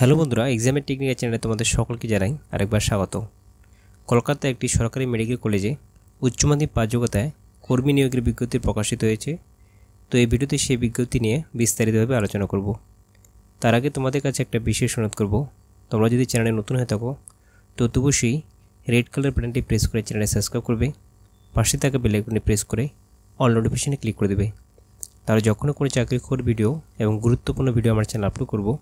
Hello বন্ধুরা এক্সামের technical চ্যানেলে তোমাদের সকলকে জানাই আরেকবার স্বাগত কলকাতা একটি সরকারি মেডিকেল কলেজে উচ্চমাধ্যমিক পাস যোগ্যতায় কর্মী নিয়োগের বিজ্ঞপ্তি প্রকাশিত হয়েছে তো এই ভিডিওতে সেই বিজ্ঞপ্তি নিয়ে বিস্তারিতভাবে আলোচনা করব তার আগে তোমাদের কাছে একটা বিশেষ অনুরোধ করব তোমরা যদি চ্যানেলে নতুন হয়ে থাকো তো সেই রেড কালার বাটনটি প্রেস করে চ্যানেলে সাবস্ক্রাইব করবে পাশে থাকা বেলাইকনটি প্রেস করে অল নোটিফিকেশনে ক্লিক করে দেবে তাহলে যখনই কোনো চাকরি খবর ভিডিও এবং গুরুত্বপূর্ণ ভিডিও আমার চ্যানেল আপলোড করবো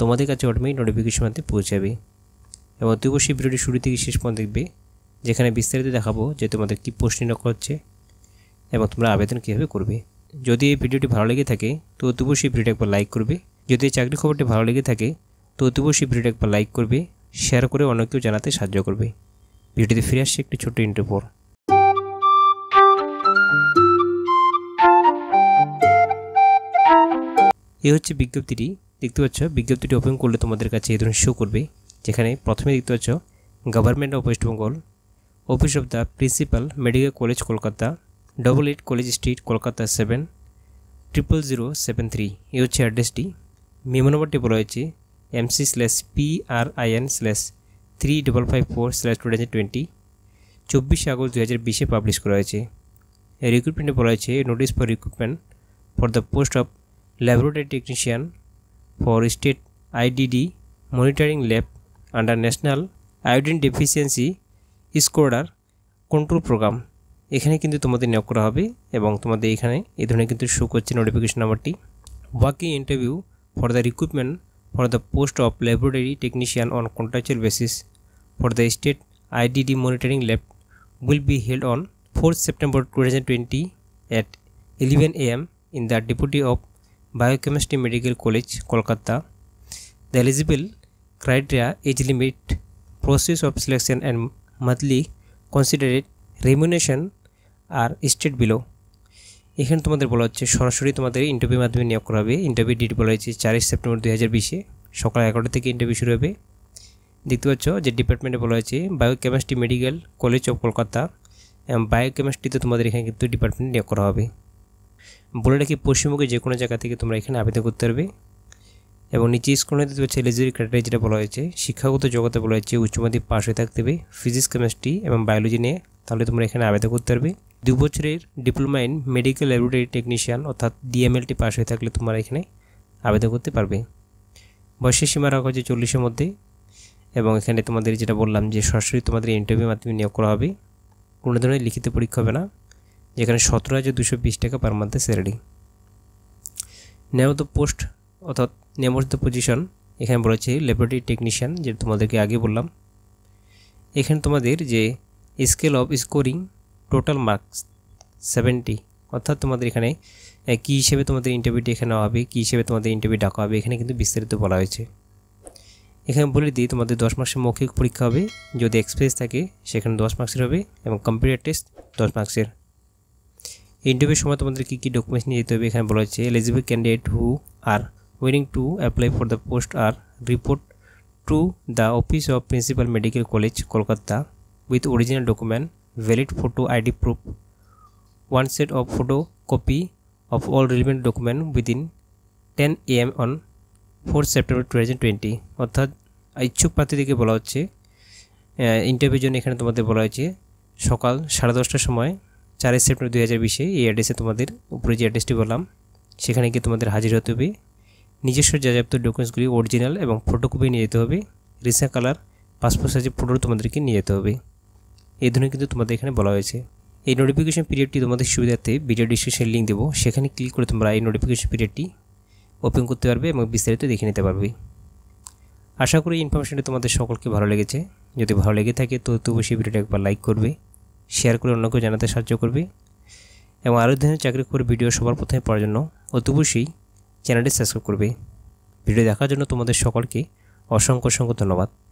তোমাদের কাছে অটোমেটিক নোটিফিকেশন পৌঁছে পৌঁছাবে এবং তুই অবশ্যই ভিডিওটি শুরু থেকে শেষ পর্যন্ত দেখবে যেখানে বিস্তারিত দেখাবো যে তোমাদের কী প্রশ্ন হচ্ছে এবং তোমরা আবেদন কীভাবে করবে যদি এই ভিডিওটি ভালো লেগে থাকে তো তবু সেই ভিডিওটি একবার লাইক করবে যদি এই চাকরি খবরটি ভালো লেগে থাকে তো তবু সেই ভিডিওটি একবার লাইক করবে শেয়ার করে অনেকেও জানাতে সাহায্য করবে ভিডিওটিতে ফিরে আসছে একটি ছোট্ট ইন্টারভিউ এ হচ্ছে বিজ্ঞপ্তিটি দেখতে পাচ্ছ বিজ্ঞপ্তিটি ওপেন করলে তোমাদের কাছে এই ধরনের শো করবে যেখানে প্রথমে দেখতে পাচ্ছ government of West Bengal office of the principal medical college Kolkata double eight college street Kolkata seven triple zero seven three এই হচ্ছে অ্যাড্রেসটি মেমো নম্বরটি বলা হয়েছে MC slash P R slash three double five four slash two thousand twenty চব্বিশে আগস্ট দু হাজার বিশে পাবলিশ করা হয়েছে রিক্রুটমেন্টে বলা হয়েছে notice for recruitment for the post of laboratory technician for State IDD Monitoring Lab under National Iodine Deficiency Scorer control program এখানে কিন্তু তোমাদের নিয়োগ করা হবে এবং তোমাদের এখানে এই ধরনের কিন্তু শো করছে নোটিফিকেশন নাম্বারটি working interview for the recruitment for the post of laboratory technician on contractual basis for the state IDD monitoring lab B on fourth September two thousand twenty 2020 at A M in the deputy of Biochemistry Medical College, Kolkata. The eligible criteria, age limit, process of selection and monthly considered remuneration are stated below. এখানে তোমাদের বলা হচ্ছে সরাসরি তোমাদের interview মাধ্যমে নিয়োগ করা হবে ইন্টারভিউ ডেট বলা হয়েছে চারই সেপ্টেম্বর দু হাজার বিশে সকাল এগারোটা থেকে ইন্টারভিউ শুরু হবে দেখতে পাচ্ছ যে ডিপার্টমেন্টে বলা হয়েছে biochemistry medical college of Kolkata এবং বায়োকেমিস্ট্রিতে তোমাদের এখানে কিন্তু ডিপার্টমেন্ট নিয়োগ করা হবে বলে রাখি পশ্চিমবঙ্গে যে কোনো জায়গা থেকে তোমরা এখানে আবেদন করতে পারবে এবং নিচে স্কুলে দিতে পারছে এলিজিবিলি ক্রাইটেরিয়া যেটা বলা হয়েছে শিক্ষাগত জগতে বলা হয়েছে উচ্চমাধ্যমিক পাশ হয়ে থাকতে হবে ফিজিক্স কেমিস্ট্রি এবং বায়োলজি নিয়ে তাহলে তোমরা এখানে আবেদন করতে পারবে দু বছরের diploma in medical laboratory technician অর্থাৎ ডিএমএলটি পাশ হয়ে থাকলে তোমরা এখানে আবেদন করতে পারবে বয়সের সীমা রাখা হয়েছে চল্লিশের মধ্যে এবং এখানে তোমাদের যেটা বললাম যে সরাসরি তোমাদের ইন্টারভিউ মাধ্যমে নিয়োগ করা হবে কোনো ধরনের লিখিত পরীক্ষা হবে না যেখানে সতেরো হাজার দুশো বিশ টাকা পার মান্থে স্যালারি নিয়মিত পোস্ট অর্থাৎ নেম দ্য পজিশন এখানে বলেছে ল্যাবরেটরি টেকনিশিয়ান যেটা তোমাদেরকে আগে বললাম এখানে তোমাদের যে scale of scoring total marks seventy অর্থাৎ তোমাদের এখানে কী হিসেবে তোমাদের ইন্টারভিউটি এখানে হবে কী হিসেবে তোমাদের ইন্টারভিউ ডাকা হবে এখানে কিন্তু বিস্তারিত বলা হয়েছে এখানে বলে দিই তোমাদের দশ মার্কসের মৌখিক পরীক্ষা হবে যদি এক্সপ্রেস থাকে সেখানে দশ মার্কসের হবে এবং কম্পিউটার টেস্ট দশ মার্কসের ইন্টারভিউর সময় তোমাদের কী কী ডকুমেন্টস নিয়ে যেতে হবে এখানে বলা হচ্ছে eligible candidate who are willing to apply for the post are report to the office of principal medical college Kolkata with original document valid photo ID proof one one set of photocopy of all relevant document ten A M on fourth September two thousand twenty অর্থাৎ ইচ্ছুক প্রার্থীদেরকে বলা হচ্ছে ইন্টারভিউর জন্য এখানে তোমাদের বলা হয়েছে সকাল সাড়ে দশটার সময় চারই সেপ্টেম্বর দুই হাজার বিশে এই অ্যাড্রেসে তোমাদের উপরে যে অ্যাড্রেসটি বললাম সেখানে গিয়ে তোমাদের হাজির হতে হবে নিজস্ব যাযাপ্ত ডকুমেন্টসগুলি অরিজিনাল এবং ফটোকপি নিয়ে যেতে হবে রিসা কালার পাসপোর্ট সাইজের ফটো তোমাদেরকে নিয়ে যেতে হবে এই ধরনের কিন্তু তোমাদের এখানে বলা হয়েছে এই নোটিফিকেশন পিরিয়ডটি তোমাদের সুবিধার্থে ভিডিও ডিসক্রিপশন লিঙ্ক দেবো সেখানে ক্লিক করে তোমরা এই নোটিফিকেশন পিরিয়ডটি ওপেন করতে পারবে এবং বিস্তারিত দেখে নিতে পারবে আশা করি ইনফরমেশনটি তোমাদের সকলকে ভালো লেগেছে যদি ভালো লেগে থাকে তো তবু সেই ভিডিওটা একবার লাইক করবে শেয়ার করে অন্যকেও জানাতে সাহায্য করবে এবং আরও ধরনের চাকরি খবর ভিডিও সবার প্রথমে পড়ার জন্য অতি চ্যানেলটি সাবস্ক্রাইব করবে ভিডিও দেখার জন্য তোমাদের সকলকে অসংখ্য অসংখ্য ধন্যবাদ